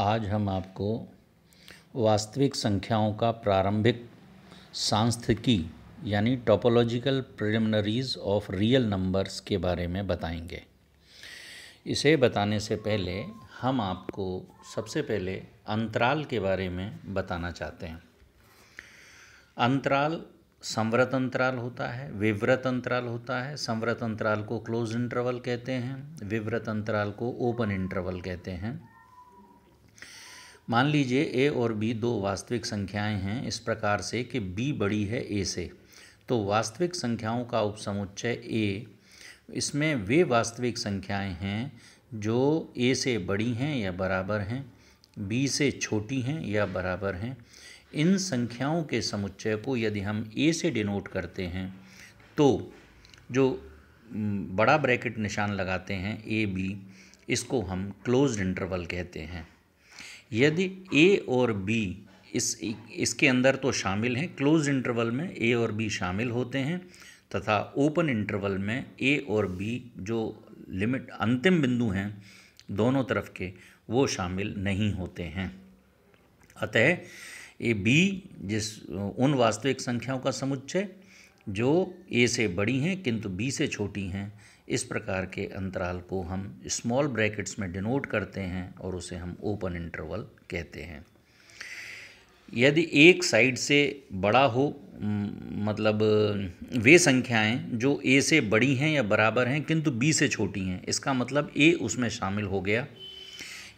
आज हम आपको वास्तविक संख्याओं का प्रारंभिक सांस्थिकी यानी topological preliminaries of real numbers के बारे में बताएंगे इसे बताने से पहले हम आपको सबसे पहले अंतराल के बारे में बताना चाहते हैं अंतराल संव्रत अंतराल होता है विव्रत अंतराल होता है संव्रत अंतराल को क्लोज इंटरवल कहते हैं विव्रत अंतराल को ओपन इंटरवल कहते हैं मान लीजिए ए और बी दो वास्तविक संख्याएं हैं इस प्रकार से कि बी बड़ी है ए से तो वास्तविक संख्याओं का उपसमुच्चय ए इसमें वे वास्तविक संख्याएं हैं जो ए से बड़ी हैं या बराबर हैं बी से छोटी हैं या बराबर हैं इन संख्याओं के समुच्चय को यदि हम ए से डिनोट करते हैं तो जो बड़ा ब्रैकेट निशान लगाते हैं ए बी इसको हम क्लोज्ड इंटरवल कहते हैं यदि ए और बी इस इसके अंदर तो शामिल हैं क्लोज इंटरवल में ए और बी शामिल होते हैं तथा ओपन इंटरवल में ए और बी जो लिमिट अंतिम बिंदु हैं दोनों तरफ के वो शामिल नहीं होते हैं अतः ए बी जिस उन वास्तविक संख्याओं का समुच्चय जो ए से बड़ी हैं किंतु बी से छोटी हैं इस प्रकार के अंतराल को हम स्मॉल ब्रैकेट्स में डिनोट करते हैं और उसे हम ओपन इंटरवल कहते हैं यदि एक साइड से बड़ा हो मतलब वे संख्याएं जो ए से बड़ी हैं या बराबर हैं किंतु बी से छोटी हैं इसका मतलब ए उसमें शामिल हो गया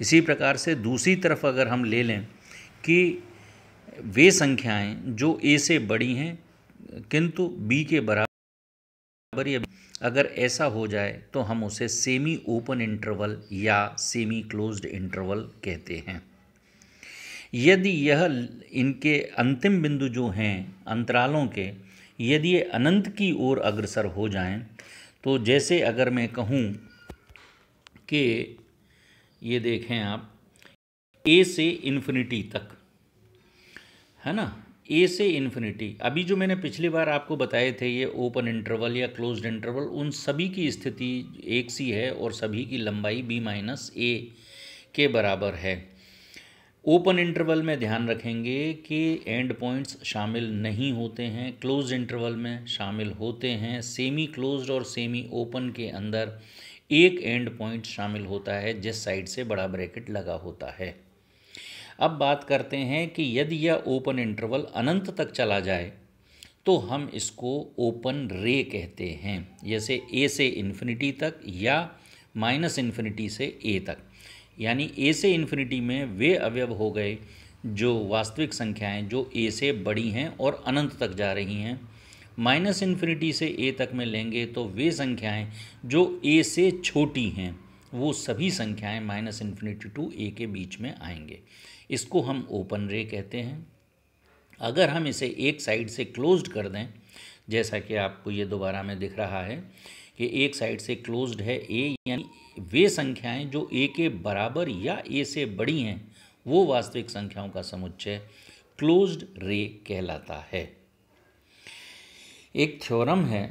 इसी प्रकार से दूसरी तरफ अगर हम ले लें कि वे संख्याएं जो ए से बड़ी हैं किंतु बी के बराबर या अगर ऐसा हो जाए तो हम उसे सेमी ओपन इंटरवल या सेमी क्लोज्ड इंटरवल कहते हैं यदि यह इनके अंतिम बिंदु जो हैं अंतरालों के यदि ये अनंत की ओर अग्रसर हो जाएं तो जैसे अगर मैं कहूँ कि ये देखें आप ए से इन्फिनिटी तक है ना ए से इन्फिनिटी अभी जो मैंने पिछली बार आपको बताए थे ये ओपन इंटरवल या क्लोज्ड इंटरवल उन सभी की स्थिति एक सी है और सभी की लंबाई बी माइनस ए के बराबर है ओपन इंटरवल में ध्यान रखेंगे कि एंड पॉइंट्स शामिल नहीं होते हैं क्लोज इंटरवल में शामिल होते हैं सेमी क्लोज्ड और सेमी ओपन के अंदर एक एंड पॉइंट शामिल होता है जिस साइड से बड़ा ब्रैकेट लगा होता है अब बात करते हैं कि यदि यह ओपन इंटरवल अनंत तक चला जाए तो हम इसको ओपन रे कहते हैं जैसे ए से इन्फिनिटी तक या माइनस इन्फिनिटी से ए तक यानी ए से इन्फिनिटी में वे अवयव हो गए जो वास्तविक संख्याएं जो ए से बड़ी हैं और अनंत तक जा रही हैं माइनस इन्फिनिटी से ए तक में लेंगे तो वे संख्याएं जो ए से छोटी हैं वो सभी संख्याएं माइनस इन्फिनिटी टू ए के बीच में आएंगे इसको हम ओपन रे कहते हैं अगर हम इसे एक साइड से क्लोज्ड कर दें जैसा कि आपको ये दोबारा में दिख रहा है कि एक साइड से क्लोज्ड है ए यानी वे संख्याएं जो ए के बराबर या ए से बड़ी हैं वो वास्तविक संख्याओं का समुच्चय क्लोज्ड रे कहलाता है एक थ्योरम है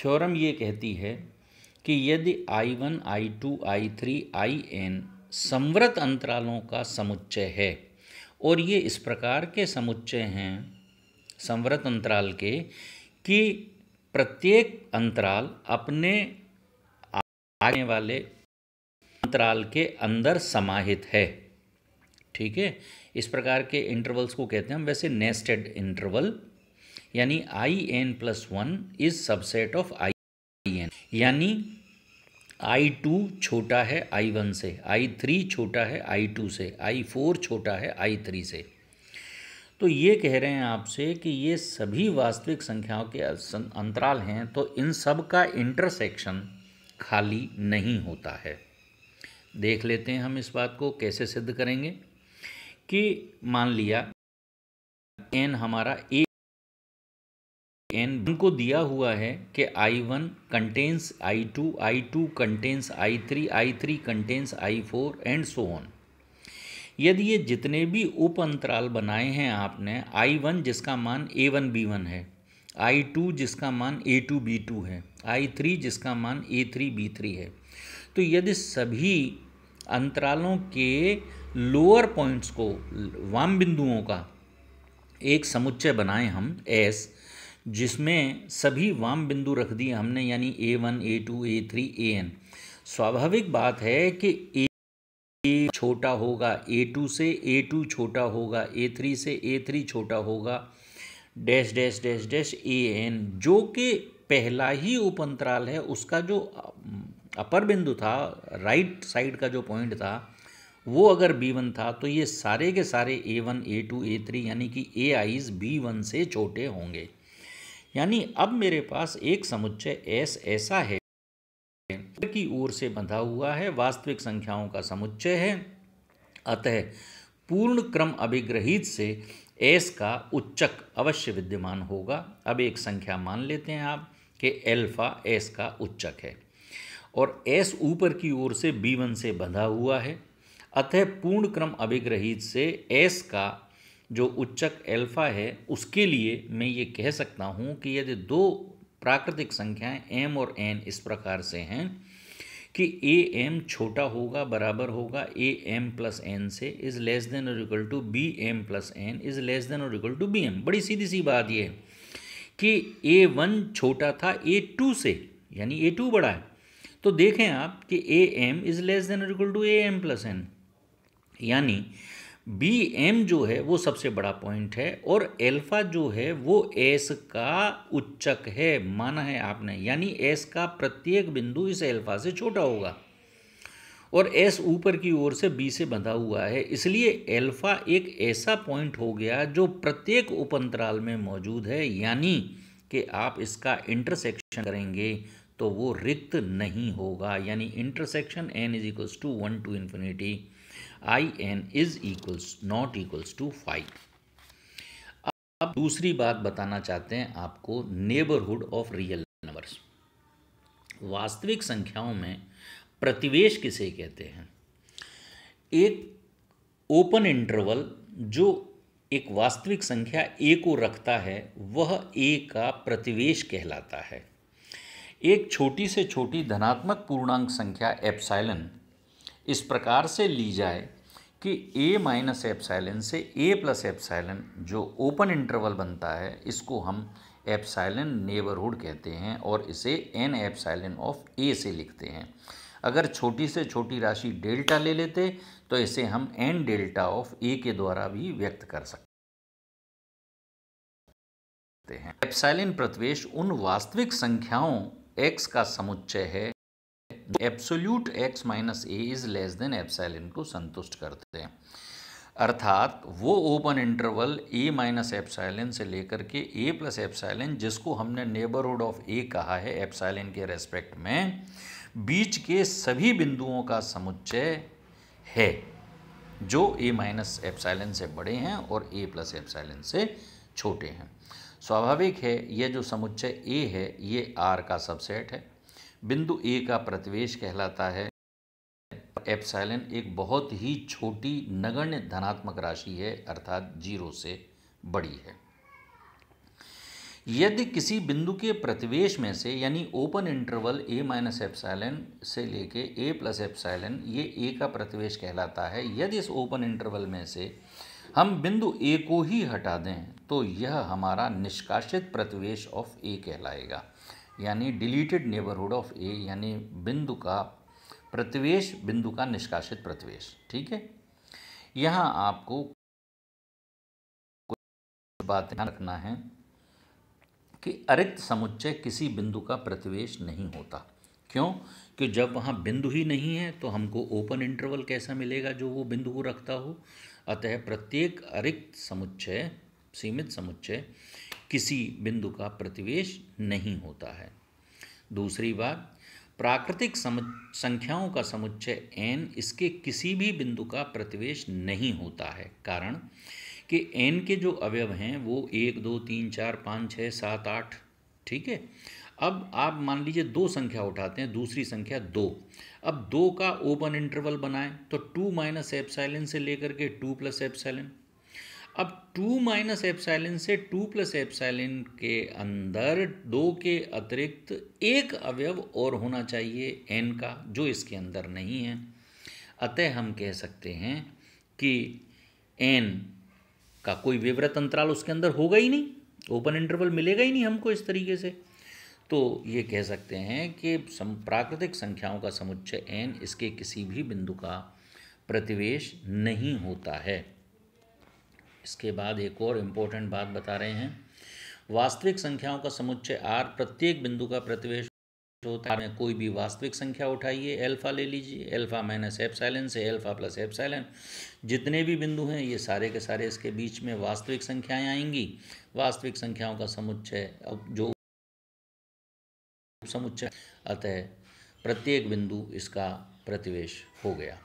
थ्योरम ये कहती है कि यदि I one I two I three I N संवृत अंतरालों का समुच्चय है और ये इस प्रकार के समुच्चय हैं संवृत अंतराल के कि प्रत्येक अंतराल अपने आने वाले अंतराल के अंदर समाहित है ठीक है इस प्रकार के इंटरवल्स को कहते हैं हम वैसे नेस्टेड इंटरवल यानी I N plus one is subset of I N यानी आई टू छोटा है आई वन से आई थ्री छोटा है आई टू से आई फोर छोटा है आई थ्री से तो ये कह रहे हैं आपसे कि ये सभी वास्तविक संख्याओं के अंतराल हैं तो इन सब का इंटरसेक्शन खाली नहीं होता है देख लेते हैं हम इस बात को कैसे सिद्ध करेंगे कि मान लिया एन हमारा ए एन उनको दिया हुआ है कि I one contains I two I two contains I three I three contains I four and so on यदि ये जितने भी उप अंतराल बनाए हैं आपने आई वन जिसका मान ए वन बी वन है आई टू जिसका मान ए टू बी टू है आई थ्री जिसका मान ए थ्री बी थ्री है तो यदि सभी अंतरालों के लोअर पॉइंट्स को वाम बिंदुओं का एक समुच्चय बनाएं हम एस जिसमें सभी वाम बिंदु रख दिए हमने यानी A one A two A three A N स्वाभाविक बात है कि ए छोटा होगा ए टू से ए टू छोटा होगा ए थ्री से ए थ्री छोटा होगा dash dash dash dash A N जो कि पहला ही उपअंतराल है उसका जो अपर बिंदु था राइट साइड का जो पॉइंट था वो अगर बी वन था तो ये सारे के सारे A one A two A three यानी कि ए आईज बी वन से छोटे होंगे यानी अब मेरे पास एक समुच्चय एस ऐसा है की ओर से बंधा हुआ है वास्तविक संख्याओं का समुच्चय है अतः पूर्ण क्रम अभिग्रहित से एस का उच्चक अवश्य विद्यमान होगा अब एक संख्या मान लेते हैं आप कि एल्फा एस का उच्चक है और एस ऊपर की ओर से बी वन से बंधा हुआ है अतः पूर्ण क्रम अभिग्रहित से एस का जो उच्चक एल्फ़ा है उसके लिए मैं ये कह सकता हूँ कि यदि दो प्राकृतिक संख्याएं एम और एन इस प्रकार से हैं कि ए एम छोटा होगा बराबर होगा ए एम प्लस एन से इज़ लेस देन और equal to B M plus N is less than और इक्वल टू बी एम बड़ी सीधी सी बात यह है कि ए वन छोटा था ए टू से यानी ए टू बड़ा है तो देखें आप कि A M is less than और equal to A M plus N यानी बी एम जो है वो सबसे बड़ा पॉइंट है और एल्फा जो है वो एस का उच्चक है माना है आपने यानी एस का प्रत्येक बिंदु इस एल्फा से छोटा होगा और एस ऊपर की ओर से बी से बंधा हुआ है इसलिए एल्फा एक ऐसा पॉइंट हो गया जो प्रत्येक अंतराल में मौजूद है यानी कि आप इसका इंटरसेक्शन करेंगे तो वो रिक्त नहीं होगा यानी intersection N is equals to one two infinity I N is equals not equals to five अब दूसरी बात बताना चाहते हैं आपको नेबरहुड ऑफ रियल नंबर्स वास्तविक संख्याओं में प्रतिवेश किसे कहते हैं एक ओपन इंटरवल जो एक वास्तविक संख्या ए को रखता है वह ए का प्रतिवेश कहलाता है एक छोटी से छोटी धनात्मक पूर्णांक संख्या एप्साइलन इस प्रकार से ली जाए कि ए माइनस एपसाइलन से ए प्लस एपसाइलन जो ओपन इंटरवल बनता है इसको हम एपसाइलन नेबरहुड कहते हैं और इसे एन एपसाइलन ऑफ ए से लिखते हैं अगर छोटी से छोटी राशि डेल्टा ले लेते तो इसे हम एन डेल्टा ऑफ ए के द्वारा भी व्यक्त कर सकते हैं एपसाइलिन प्रतिवेश उन वास्तविक संख्याओं एक्स का समुच्चय है absolute X minus A is less than epsilon को संतुष्ट करते हैं अर्थात वो open interval A minus epsilon से लेकर के ए प्लस एप्साइलिन जिसको हमने नेबरहुड ऑफ ए कहा है एप्साइलिन के रेस्पेक्ट में बीच के सभी बिंदुओं का समुच्चय है जो ए माइनस एप्साइलिन से बड़े हैं और ए प्लस एप्साइलिन से छोटे हैं स्वाभाविक है यह जो समुच्चय ए है ये आर का सबसेट है बिंदु ए का प्रतिवेश कहलाता है एप्साइलन एक बहुत ही छोटी नगण्य धनात्मक राशि है अर्थात जीरो से बड़ी है यदि किसी बिंदु के प्रतिवेश में से यानी open interval A minus epsilon से लेके ए प्लस एप्साइलन ये ए का प्रतिवेश कहलाता है यदि इस ओपन इंटरवल में से हम बिंदु ए को ही हटा दें तो यह हमारा निष्कासित प्रतिवेश ऑफ ए कहलाएगा यानी डिलीटेड नेबरहुड ऑफ ए यानी बिंदु का प्रतिवेश बिंदु का निष्कासित प्रतिवेश ठीक है यहाँ आपको कुछ बात ध्यान रखना है कि अरिक्त समुच्चय किसी बिंदु का प्रतिवेश नहीं होता क्यों कि जब वहाँ बिंदु ही नहीं है तो हमको ओपन इंटरवल कैसा मिलेगा जो वो बिंदु को रखता हो अतः प्रत्येक अरिक्त समुच्चय सीमित समुच्चय किसी बिंदु का प्रतिवेश नहीं होता है दूसरी बात प्राकृतिक संख्याओं का समुच्चय एन इसके किसी भी बिंदु का प्रतिवेश नहीं होता है कारण कि एन के जो अवयव हैं वो एक दो तीन चार पाँच छः सात आठ ठीक है अब आप मान लीजिए दो संख्या उठाते हैं दूसरी संख्या दो अब दो का ओपन इंटरवल बनाएं तो टू माइनस एप्साइलन से लेकर के टू प्लस एप्साइलन अब टू माइनस एप्साइलिन से टू प्लस एप्साइलिन के अंदर दो के अतिरिक्त एक अवयव और होना चाहिए एन का जो इसके अंदर नहीं है अतः हम कह सकते हैं कि एन का कोई विवृत अंतराल उसके अंदर होगा ही नहीं ओपन इंटरवल मिलेगा ही नहीं हमको इस तरीके से तो ये कह सकते हैं कि सम प्राकृतिक संख्याओं का समुच्चय एन इसके किसी भी बिंदु का प्रतिवेश नहीं होता है इसके बाद एक और इम्पोर्टेंट बात बता रहे हैं वास्तविक संख्याओं का समुच्चय आर प्रत्येक बिंदु का प्रतिवेश होता है कोई भी वास्तविक संख्या उठाइए एल्फ़ा ले लीजिए एल्फ़ा माइनस एप्साइलन से एल्फ़ा प्लस एप्साइलन जितने भी बिंदु हैं ये सारे के सारे इसके बीच में वास्तविक संख्याएं आएंगी वास्तविक संख्याओं का समुच्चय अब जो समुच्चय अतः प्रत्येक बिंदु इसका प्रतिवेश हो गया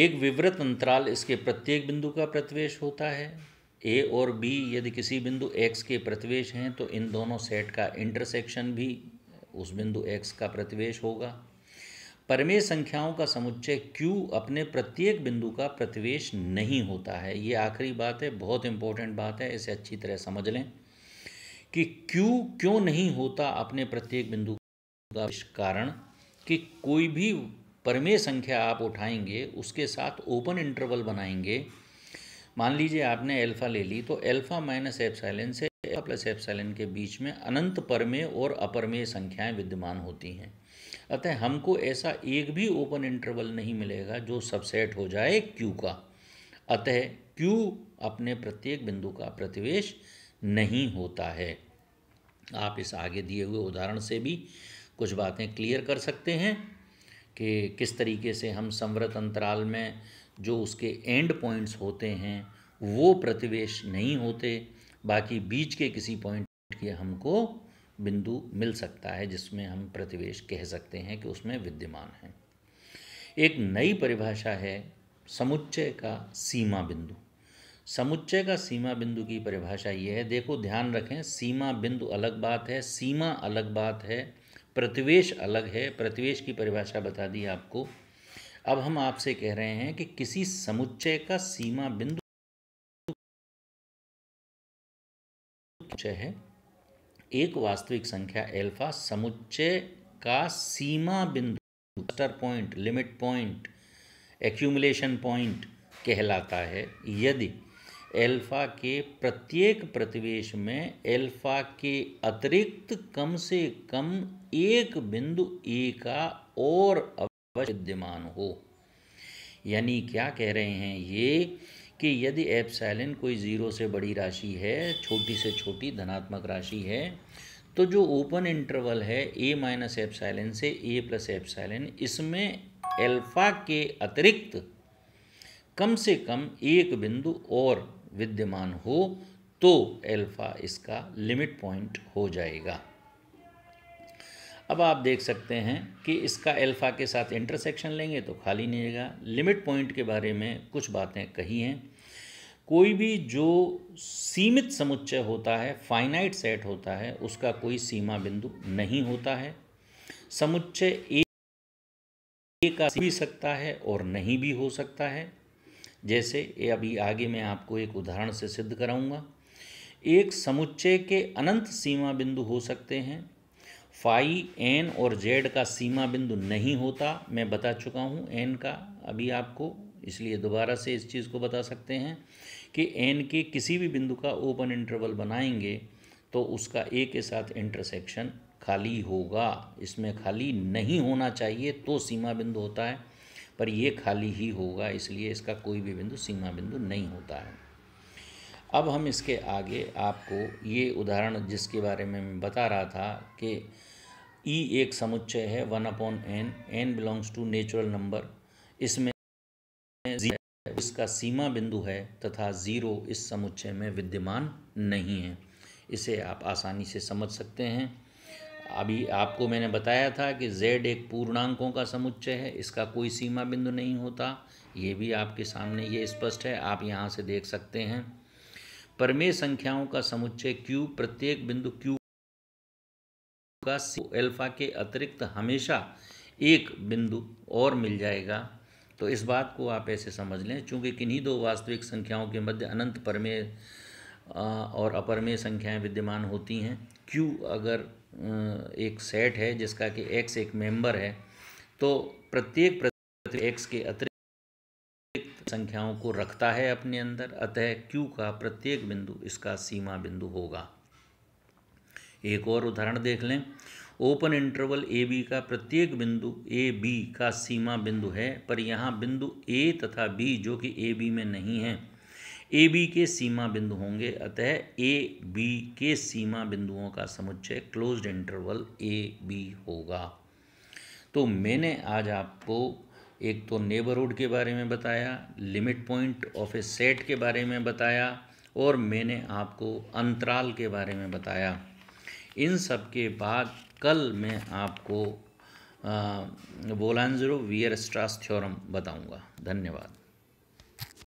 एक विवृत अंतराल इसके प्रत्येक बिंदु का प्रतिवेश होता है ए और बी यदि किसी बिंदु एक्स के प्रतिवेश हैं तो इन दोनों सेट का इंटरसेक्शन भी उस बिंदु एक्स का प्रतिवेश होगा परमेय संख्याओं का समुच्चय क्यू अपने प्रत्येक बिंदु का प्रतिवेश नहीं होता है ये आखिरी बात है बहुत इंपॉर्टेंट बात है इसे अच्छी तरह समझ लें कि क्यू क्यों नहीं होता अपने प्रत्येक बिंदु का कारण कि कोई भी परमेय संख्या आप उठाएंगे उसके साथ ओपन इंटरवल बनाएंगे मान लीजिए आपने एल्फ़ा ले ली तो एल्फ़ा माइनस एप्साइलन से प्लस एप्साइलन के बीच में अनंत परमेय और अपरमेय संख्याएं विद्यमान होती हैं अतः हमको ऐसा एक भी ओपन इंटरवल नहीं मिलेगा जो सबसेट हो जाए क्यू का अतः क्यू अपने प्रत्येक बिंदु का प्रतिवेश नहीं होता है आप इस आगे दिए हुए उदाहरण से भी कुछ बातें क्लियर कर सकते हैं कि किस तरीके से हम संवृत अंतराल में जो उसके एंड पॉइंट्स होते हैं वो प्रतिवेश नहीं होते बाकी बीच के किसी पॉइंट के हमको बिंदु मिल सकता है जिसमें हम प्रतिवेश कह सकते हैं कि उसमें विद्यमान है एक नई परिभाषा है समुच्चय का सीमा बिंदु समुच्चय का सीमा बिंदु की परिभाषा ये है देखो ध्यान रखें सीमा बिंदु अलग बात है सीमा अलग बात है प्रतिवेश अलग है प्रतिवेश की परिभाषा बता दी आपको अब हम आपसे कह रहे हैं कि किसी समुच्चय का सीमा बिंदु है एक वास्तविक संख्या एल्फा समुच्चय का सीमा बिंदु स्टर point limit point accumulation point कहलाता है यदि एल्फा के प्रत्येक प्रतिवेश में एल्फा के अतिरिक्त कम से कम एक बिंदु ए का और अवश्य विद्यमान हो यानी क्या कह रहे हैं ये कि यदि एप्सैलिन कोई ज़ीरो से बड़ी राशि है छोटी से छोटी धनात्मक राशि है तो जो ओपन इंटरवल है ए माइनस एप्सैलिन से ए प्लस एप्सैलिन इसमें अल्फा के अतिरिक्त कम से कम एक बिंदु और विद्यमान हो तो अल्फा इसका लिमिट पॉइंट हो जाएगा अब आप देख सकते हैं कि इसका अल्फ़ा के साथ इंटरसेक्शन लेंगे तो खाली नहीं रहेगा लिमिट पॉइंट के बारे में कुछ बातें कही हैं कोई भी जो सीमित समुच्चय होता है फाइनाइट सेट होता है उसका कोई सीमा बिंदु नहीं होता है समुच्चय ए का भी सकता है और नहीं भी हो सकता है जैसे ये अभी आगे मैं आपको एक उदाहरण से सिद्ध कराऊंगा एक समुच्चय के अनंत सीमा बिंदु हो सकते हैं फाई एन और जेड का सीमा बिंदु नहीं होता मैं बता चुका हूँ एन का अभी आपको इसलिए दोबारा से इस चीज़ को बता सकते हैं कि एन के किसी भी बिंदु का ओपन इंटरवल बनाएंगे तो उसका ए के साथ इंटरसेक्शन खाली होगा इसमें खाली नहीं होना चाहिए तो सीमा बिंदु होता है पर ये खाली ही होगा इसलिए इसका कोई भी बिंदु सीमा बिंदु नहीं होता है अब हम इसके आगे आपको ये उदाहरण जिसके बारे में मैं बता रहा था कि ई e एक समुच्चय है one upon N N belongs to natural number इसमें इसका सीमा बिंदु है तथा ज़ीरो इस समुच्चय में विद्यमान नहीं है इसे आप आसानी से समझ सकते हैं अभी आपको मैंने बताया था कि जेड एक पूर्णांकों का समुच्चय है इसका कोई सीमा बिंदु नहीं होता ये भी आपके सामने ये स्पष्ट है आप यहाँ से देख सकते हैं परमेय संख्याओं का समुच्चय क्यू प्रत्येक बिंदु क्यू का सी एल्फा के अतिरिक्त हमेशा एक बिंदु और मिल जाएगा तो इस बात को आप ऐसे समझ लें चूंकि किन्हीं दो वास्तविक संख्याओं के मध्य अनंत परमेय और अपरमेय संख्याएं विद्यमान होती हैं क्यू अगर एक सेट है जिसका कि एक्स एक मेंबर है तो प्रत्येक एक्स के अतिरिक्त संख्याओं को रखता है अपने अंदर अतः क्यू का प्रत्येक बिंदु इसका सीमा बिंदु होगा एक और उदाहरण देख लें ओपन इंटरवल ए बी का प्रत्येक बिंदु ए बी का सीमा बिंदु है पर यहाँ बिंदु ए तथा बी जो कि ए बी में नहीं है ए बी के सीमा बिंदु होंगे अतः ए बी के सीमा बिंदुओं का समुच्चय क्लोज्ड इंटरवल ए बी होगा तो मैंने आज आपको एक तो नेबरहुड के बारे में बताया limit point of a set के बारे में बताया और मैंने आपको अंतराल के बारे में बताया इन सब के बाद कल मैं आपको बोलांजरो वियर स्ट्रास थ्योरम बताऊंगा धन्यवाद